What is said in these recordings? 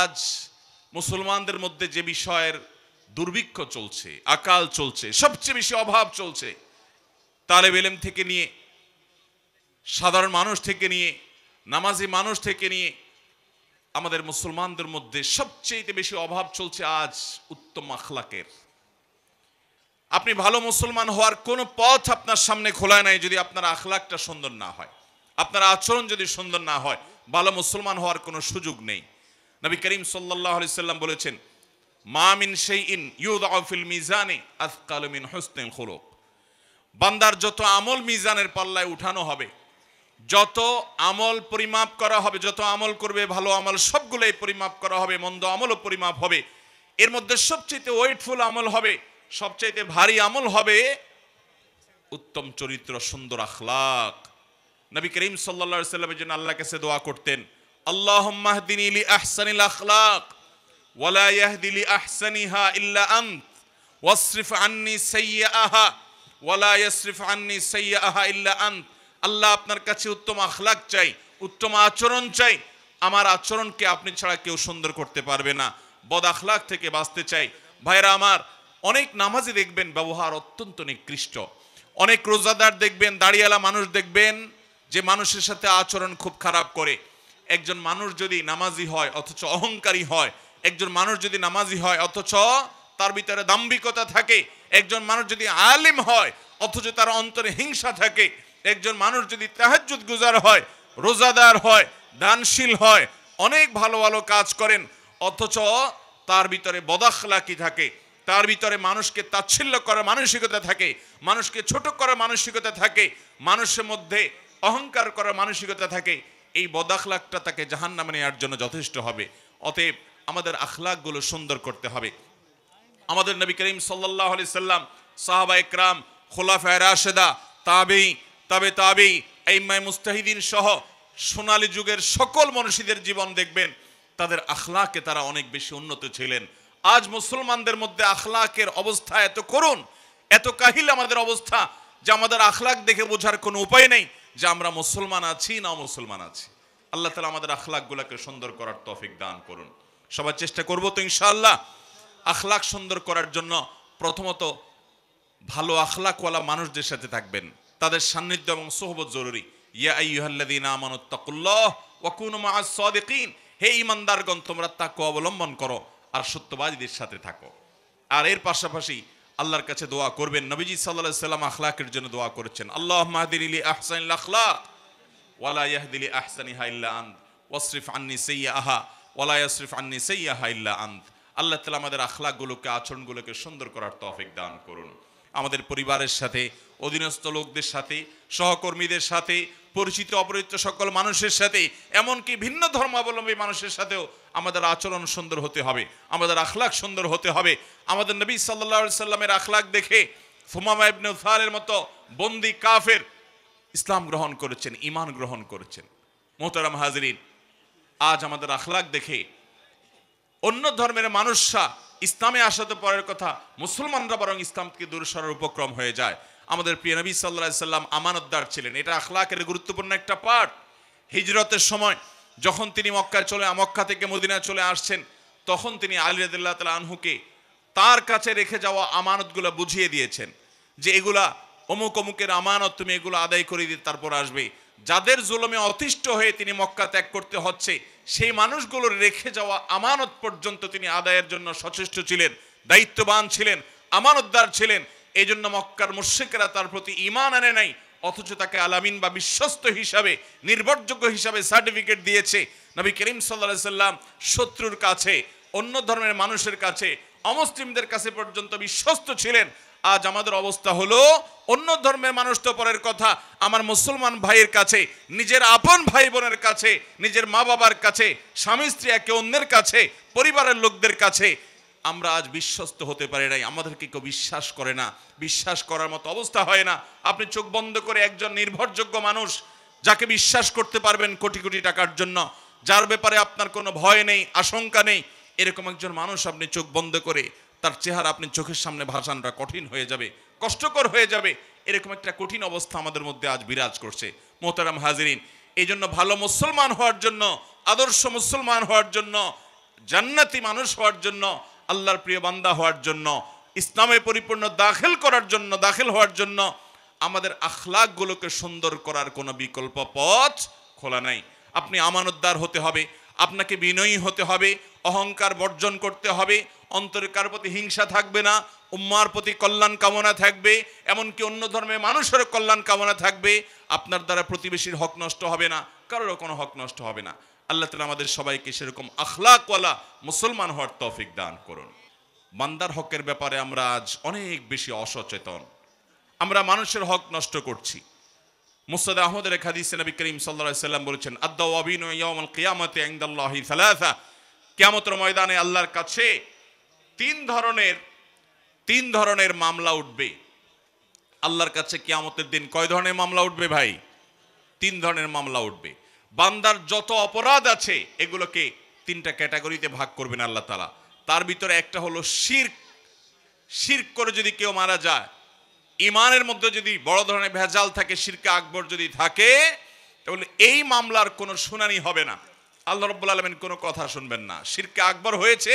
আজ মুসলমানদের মধ্যে যে বিষয়ের দুর্ভিক্ষ চলছে আকাল চলছে সবচেয়ে বেশি অভাব চলছে তালেব এলেম থেকে নিয়ে সাধারণ মানুষ থেকে নিয়ে নামাজি মানুষ থেকে নিয়ে আমাদের মুসলমানদের মধ্যে সবচেয়ে বেশি অভাব চলছে আজ উত্তম আখলাকের আপনি ভালো মুসলমান হওয়ার কোনো পথ আপনার সামনে খোলা নাই যদি আপনার আখলাকটা সুন্দর না হয় আপনার আচরণ যদি সুন্দর না হয় ভালো মুসলমান হওয়ার কোনো সুযোগ নেই নবী করিম সাল্লাহ সাল্লাম বলেছেন মামিন সেই ইন ইউদাফিল মিজানে আজকাল মিন হোসনেল খোলক বান্দার যত আমল মিজানের পাল্লায় উঠানো হবে যত আমল পরিমাপ করা হবে যত আমল করবে ভালো আমল সবগুলোই পরিমাপ করা হবে মন্দ আমলও পরিমাপ হবে এর মধ্যে সবচেয়ে ওয়েটফুল আমল হবে সবচাইতে ভারী আমল হবে উত্তম চরিত্র সুন্দর আখলাক নবী করিম সাল্লা সাল্লামের জন্য আল্লাহ কাছে দোয়া করতেন اللهم اهدني لأحسن الأخلاق ولا يهدي لأحسنها إلا أنت واصرف عني سيئها ولا يصرف عني سيئها إلا أنت আল্লাহ আপনার কাছে উত্তম আখলাক চাই উত্তম আচরণ চাই আমার আচরণকে আপনি ছাড়া কেউ সুন্দর করতে পারবে না বদ আখলাক থেকে বাঁচতে চাই ভাইরা আমার অনেক নামাজে দেখবেন ব্যবহার অত্যন্ত নিকৃষ্ট অনেক রোজাদার দেখবেন দাঁড়িয়ালা মানুষ দেখবেন যে মানুষের সাথে আচরণ খুব খারাপ করে একজন মানুষ যদি নামাজি হয় অথচ অহংকারী হয় একজন মানুষ যদি নামাজি হয় অথচ তার ভিতরে দাম্ভিকতা থাকে একজন মানুষ যদি আলিম হয় অথচ তার অন্তরে হিংসা থাকে একজন মানুষ যদি তাহাজুদ গুজার হয় রোজাদার হয় দানশীল হয় অনেক ভালো ভালো কাজ করেন অথচ তার ভিতরে বদাখলাকি থাকে তার ভিতরে মানুষকে তাচ্ছিল্য করার মানসিকতা থাকে মানুষকে ছোট করার মানসিকতা থাকে মানুষের মধ্যে অহংকার করার মানসিকতা থাকে এই বদাখলাকটা তাকে জাহান নামে নেওয়ার জন্য যথেষ্ট হবে অতএব আমাদের আখলাকগুলো সুন্দর করতে হবে আমাদের নবী করিম সাল্লাহ আলি সাল্লাম সাহাবা ইকরাম খোলাফায় রাশেদা তাবেই তবে তাবেই এইমায় মুস্তাহিদিন সহ সোনালী যুগের সকল মনীষীদের জীবন দেখবেন তাদের আখলাকে তারা অনেক বেশি উন্নত ছিলেন আজ মুসলমানদের মধ্যে আখলাকের অবস্থা এত করুন এত কাহিল আমাদের অবস্থা যে আমাদের আখলাক দেখে বোঝার কোনো উপায় নেই যে আমরা মুসলমান আছি না মুসলমান আছি আল্লাহ তালা আমাদের আখলাকগুলোকে সুন্দর করার তফিক দান করুন সবার চেষ্টা করব তো ইনশাআল্লাহ আখলাক সুন্দর করার জন্য প্রথমত ভালো আখলাকওয়ালা মানুষদের সাথে থাকবেন তাদের সান্নিধ্য এবং সোহবত জরুরি ইয়া হে ইমানদারগণ তোমরা তাকে অবলম্বন করো আর সত্যবাদীদের সাথে থাকো আর এর পাশাপাশি আল্লাহর কাছে দোয়া করবেন নবীজি সাল্লা সাল্লাম আখলাকের জন্য দোয়া করেছেন আল্লাহ মাহদিল আহসান ওয়ালা আহা আল্লাহ তালা আমাদের আখলাকগুলোকে আচরণগুলোকে সুন্দর করার তফিক দান করুন আমাদের পরিবারের সাথে অধীনস্থ লোকদের সাথে সহকর্মীদের সাথে পরিচিত অপরিচিত সকল মানুষের সাথে এমনকি ভিন্ন ধর্মাবলম্বী মানুষের সাথেও আমাদের আচরণ সুন্দর হতে হবে আমাদের আখলাখ সুন্দর হতে হবে আমাদের নবী সাল্লা সাল্লামের আখলাক দেখে ফুমামের মতো বন্দি কাফের ইসলাম গ্রহণ করেছেন ইমান গ্রহণ করেছেন মোহতারাম হাজরিন আজ আমাদের আখলাখ দেখে অন্য ধর্মের মানুষরা ইসলামে আসা পরের কথা মুসলমানরা বরং ইসলাম থেকে সরার উপক্রম হয়ে যায় আমাদের প্রিয় নবী সাল্লা সাল্লাম আমানতদার ছিলেন এটা আখলাকের গুরুত্বপূর্ণ একটা পার্ট হিজরতের সময় যখন তিনি মক্কায় চলে মক্কা থেকে মদিনা চলে আসছেন তখন তিনি আলী রদুল্লাহ তালা আনহুকে তার কাছে রেখে যাওয়া আমানতগুলো বুঝিয়ে দিয়েছেন যে এগুলা অমুক অমুকের আমানত তুমি এগুলো আদায় করে দিয়ে তারপর আসবে যাদের জুলমে অতিষ্ঠ হয়ে তিনি মক্কা ত্যাগ করতে হচ্ছে সেই মানুষগুলোর রেখে যাওয়া আমানত পর্যন্ত তিনি আদায়ের জন্য সচেষ্ট ছিলেন দায়িত্ববান ছিলেন আমানতদার ছিলেন এই জন্য মক্কার মুর্শিকেরা তার প্রতি ইমান আনে নাই অথচ তাকে আলামিন বা বিশ্বস্ত হিসাবে নির্ভরযোগ্য হিসাবে সার্টিফিকেট দিয়েছে নবী করিম সাল্লা সাল্লাম শত্রুর কাছে অন্য ধর্মের মানুষের কাছে অমুসলিমদের কাছে পর্যন্ত বিশ্বস্ত ছিলেন আজ আমাদের অবস্থা হলো অন্য ধর্মের মানুষ তো পরের কথা আমার মুসলমান ভাইয়ের কাছে নিজের আপন ভাই বোনের কাছে নিজের মা বাবার কাছে স্বামী স্ত্রী একে অন্যের কাছে পরিবারের লোকদের কাছে আমরা আজ বিশ্বস্ত হতে পারি নাই আমাদেরকে কেউ বিশ্বাস করে না বিশ্বাস করার মতো অবস্থা হয় না আপনি চোখ বন্ধ করে একজন নির্ভরযোগ্য মানুষ যাকে বিশ্বাস করতে পারবেন কোটি কোটি টাকার জন্য যার ব্যাপারে আপনার কোনো ভয় নেই আশঙ্কা নেই এরকম একজন মানুষ আপনি চোখ বন্ধ করে তার চেহারা আপনি চোখের সামনে ভাসানটা কঠিন হয়ে যাবে কষ্টকর হয়ে যাবে এরকম একটা কঠিন অবস্থা আমাদের মধ্যে আজ বিরাজ করছে মোহতারাম হাজিরিন এই জন্য ভালো মুসলমান হওয়ার জন্য আদর্শ মুসলমান হওয়ার জন্য জান্নাতি মানুষ হওয়ার জন্য আল্লাহর প্রিয় বান্দা হওয়ার জন্য ইসলামে পরিপূর্ণ দাখিল করার জন্য দাখিল হওয়ার জন্য আমাদের আখলাকগুলোকে সুন্দর করার কোনো বিকল্প পথ খোলা নাই আপনি আমানতদার হতে হবে আপনাকে বিনয়ী হতে হবে অহংকার বর্জন করতে হবে অন্তরে কার প্রতি হিংসা থাকবে না উম্মার প্রতি কল্যাণ কামনা থাকবে এমনকি অন্য ধর্মের মানুষের কল্যাণ কামনা থাকবে আপনার দ্বারা প্রতিবেশীর হক নষ্ট হবে না কারোর কোনো হক নষ্ট হবে না আল্লাহ তালা আমাদের সবাইকে সেরকম আখলাকওয়ালা মুসলমান হওয়ার তফিক দান করুন বান্দার হকের ব্যাপারে আমরা আজ অনেক বেশি অসচেতন আমরা মানুষের হক নষ্ট করছি মুসাদ আহমদের এক দিয়েছেন নবী করিম সাল্লা সাল্লাম বলেছেন আদ্দাউবিন ইয়ামাল কিয়ামতে ইনদাল্লাহি সালাসা ময়দানে আল্লাহর কাছে তিন ধরনের তিন ধরনের মামলা উঠবে আল্লাহর কাছে কিয়ামতের দিন কয় ধরনের মামলা উঠবে ভাই তিন ধরনের মামলা উঠবে বান্দার যত অপরাধ আছে এগুলোকে তিনটা ক্যাটাগরিতে ভাগ করবেন আল্লাহ তালা তার ভিতরে একটা হলো শির্ক শির্ক করে যদি কেউ মারা যায় ইমানের মধ্যে যদি বড় ধরনের ভেজাল থাকে শিরকে আকবর যদি থাকে তাহলে এই মামলার কোনো শুনানি হবে না আল্লাহ রব্বুল আলমেন কোনো কথা শুনবেন না শিরকে আকবর হয়েছে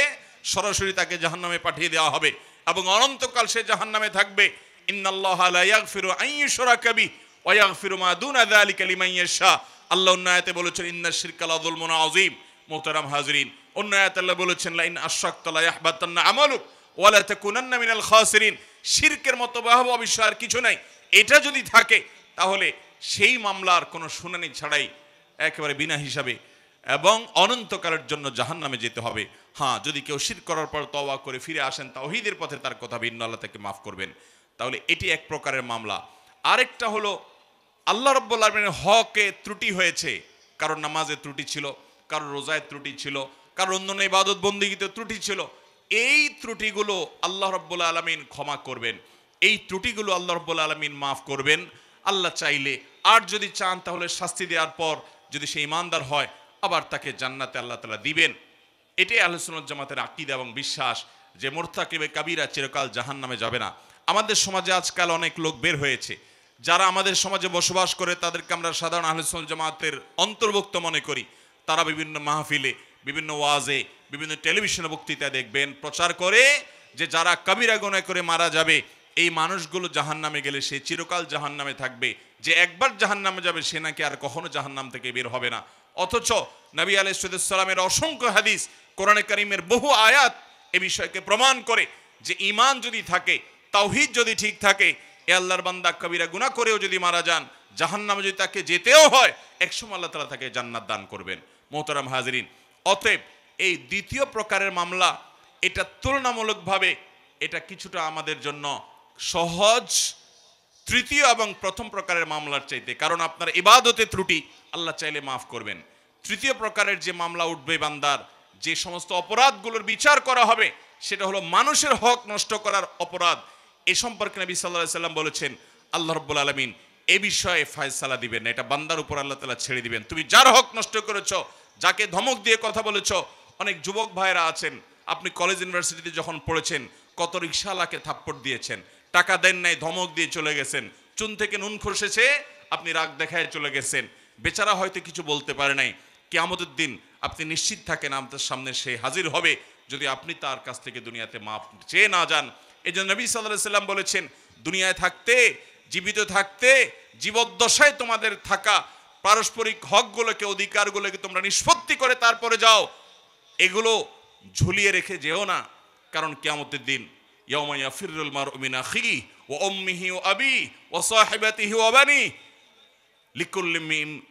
সরাসরি তাকে জাহান্নামে পাঠিয়ে দেওয়া হবে এবং অনন্তকাল সে জাহান্নামে থাকবে ইন্নাল্লাহ ফিরু কবি ফিরুমা দুন আলী শাহ আল্লাহ বলেছেন ইন্না শিরকাল মোনা শিরকের মতো আর কিছু নাই এটা যদি থাকে তাহলে সেই মামলার কোন শুনানি ছাড়াই একেবারে বিনা হিসাবে এবং অনন্তকালের জন্য জাহান্নামে যেতে হবে হ্যাঁ যদি কেউ শির করার পর তওয়া করে ফিরে আসেন তাওহিদের পথে তার কথা ভিন্ন আল্লাহ তাকে মাফ করবেন তাহলে এটি এক প্রকারের মামলা আরেকটা হলো আল্লাহ রব্বুল আলমিনের হকে ত্রুটি হয়েছে কারোর নামাজে ত্রুটি ছিল কারোর রোজায় ত্রুটি ছিল কারোর অন্য ইবাদত বন্দীগীতে ত্রুটি ছিল এই ত্রুটিগুলো আল্লাহ রব্বুল আলমিন ক্ষমা করবেন এই ত্রুটিগুলো আল্লাহ রব্বুল আলমিন মাফ করবেন আল্লাহ চাইলে আর যদি চান তাহলে শাস্তি দেওয়ার পর যদি সে ইমানদার হয় আবার তাকে জান্নাতে আল্লাহ তালা দিবেন এটাই আলোচনার জামাতের আকিদা এবং বিশ্বাস যে মোর্তাকিবে কাবিরা চিরকাল জাহান নামে যাবে না আমাদের সমাজে আজকাল অনেক লোক বের হয়েছে যারা আমাদের সমাজে বসবাস করে তাদেরকে আমরা সাধারণ আহলুসুল জামাতের অন্তর্ভুক্ত মনে করি তারা বিভিন্ন মাহফিলে বিভিন্ন ওয়াজে বিভিন্ন টেলিভিশনে বক্তৃতা দেখবেন প্রচার করে যে যারা কাবিরা গণায় করে মারা যাবে এই মানুষগুলো জাহান নামে গেলে সে চিরকাল জাহান নামে থাকবে যে একবার জাহান নামে যাবে সে নাকি আর কখনো জাহান নাম থেকে বের হবে না অথচ নবী আলাইসালামের অসংখ্য হাদিস কোরআনে করিমের বহু আয়াত এ বিষয়কে প্রমাণ করে যে ইমান যদি থাকে তাওহিদ যদি ঠিক থাকে এ আল্লাহর বান্দা কবিরা গুণা করেও যদি মারা যান জাহান নামে যদি তাকে যেতেও হয় একসময় আল্লাহ তালা তাকে জান্নাত দান করবেন মোহতারাম হাজরিন অতএব এই দ্বিতীয় প্রকারের মামলা এটা তুলনামূলকভাবে এটা কিছুটা আমাদের জন্য সহজ তৃতীয় এবং প্রথম প্রকারের মামলার চাইতে কারণ আপনার ইবাদতে ত্রুটি আল্লাহ চাইলে মাফ করবেন তৃতীয় প্রকারের যে মামলা উঠবে বান্দার যে সমস্ত অপরাধগুলোর বিচার করা হবে সেটা হলো মানুষের হক নষ্ট করার অপরাধ এ সম্পর্কে নবী সাল্লাহ সাল্লাম বলেছেন আল্লাহ রব্বুল আলমিন এ বিষয়ে ফায়সালা দিবেন না এটা বান্দার উপর আল্লাহ তালা ছেড়ে দিবেন তুমি যার হক নষ্ট করেছ যাকে ধমক দিয়ে কথা বলেছ অনেক যুবক ভাইরা আছেন আপনি কলেজ ইউনিভার্সিটিতে যখন পড়েছেন কত রিক্সাওয়ালাকে থাপ্পড় দিয়েছেন টাকা দেন নাই ধমক দিয়ে চলে গেছেন চুন থেকে নুন খসেছে আপনি রাগ দেখায় চলে গেছেন বেচারা হয়তো কিছু বলতে পারে নাই কেয়ামতের দিন আপনি নিশ্চিত থাকেন আমাদের সামনে সে হাজির হবে যদি আপনি তার কাছ থেকে দুনিয়াতে মাপ চেয়ে না যান এই জন্য নবী সাল্লাহ সাল্লাম বলেছেন দুনিয়ায় থাকতে জীবিত থাকতে জীবদ্দশায় তোমাদের থাকা পারস্পরিক হকগুলোকে অধিকারগুলোকে তোমরা নিষ্পত্তি করে তারপরে যাও এগুলো ঝুলিয়ে রেখে যেও না কারণ কেয়ামতের দিন يوم يفر المرء من أخيه وأمه وأبيه وصاحبته وبنيه لكل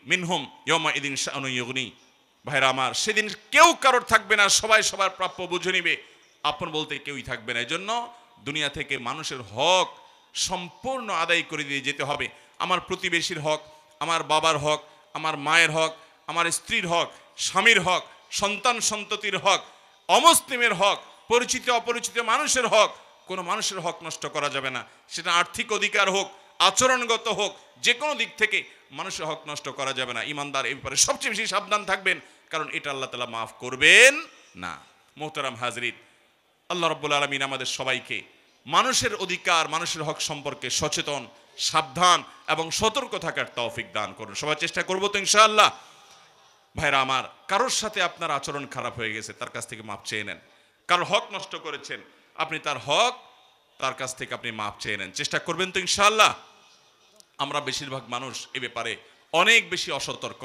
منهم يومئذ شأن يغني ভাইরা আমার সেদিন কেউ কারোর থাকবে না সবাই সবার প্রাপ্য বুঝে নিবে আপন বলতে কেউই থাকবে না এজন্য দুনিয়া থেকে মানুষের হক সম্পূর্ণ আদায় করে দিয়ে যেতে হবে আমার প্রতিবেশীর হক আমার বাবার হক আমার মায়ের হক আমার স্ত্রীর হক স্বামীর হক সন্তান সন্ততির হক অমুসলিমের হক পরিচিত অপরিচিত মানুষের হক কোনো মানুষের হক নষ্ট করা যাবে না সেটা আর্থিক অধিকার হোক আচরণগত হোক যে কোনো দিক থেকে মানুষের হক নষ্ট করা যাবে না ইমানদার এ ব্যাপারে সবচেয়ে বেশি সাবধান থাকবেন কারণ এটা আল্লাহ তালা মাফ করবেন না মোহতারাম হাজরিদ আল্লাহ রব্বুল আলমিন আমাদের সবাইকে মানুষের অধিকার মানুষের হক সম্পর্কে সচেতন সাবধান এবং সতর্ক থাকার তৌফিক দান করুন সবাই চেষ্টা করবো তো ইনশাআল্লাহ ভাইরা আমার কারোর সাথে আপনার আচরণ খারাপ হয়ে গেছে তার কাছ থেকে মাপ চেয়ে নেন কারোর হক নষ্ট করেছেন আপনি তার হক তার কাছ থেকে আপনি মাপ চেয়ে নেন চেষ্টা করবেন তো ইনশাল্লাহ আমরা বেশিরভাগ মানুষ এ ব্যাপারে অনেক বেশি অসতর্ক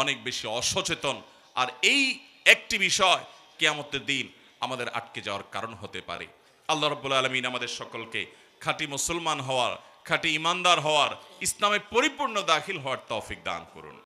অনেক বেশি অসচেতন আর এই একটি বিষয় কেয়ামতের দিন আমাদের আটকে যাওয়ার কারণ হতে পারে আল্লাহ রব্বুল্লা আলমিন আমাদের সকলকে খাঁটি মুসলমান হওয়ার খাঁটি ইমানদার হওয়ার ইসলামে পরিপূর্ণ দাখিল হওয়ার তৌফিক দান করুন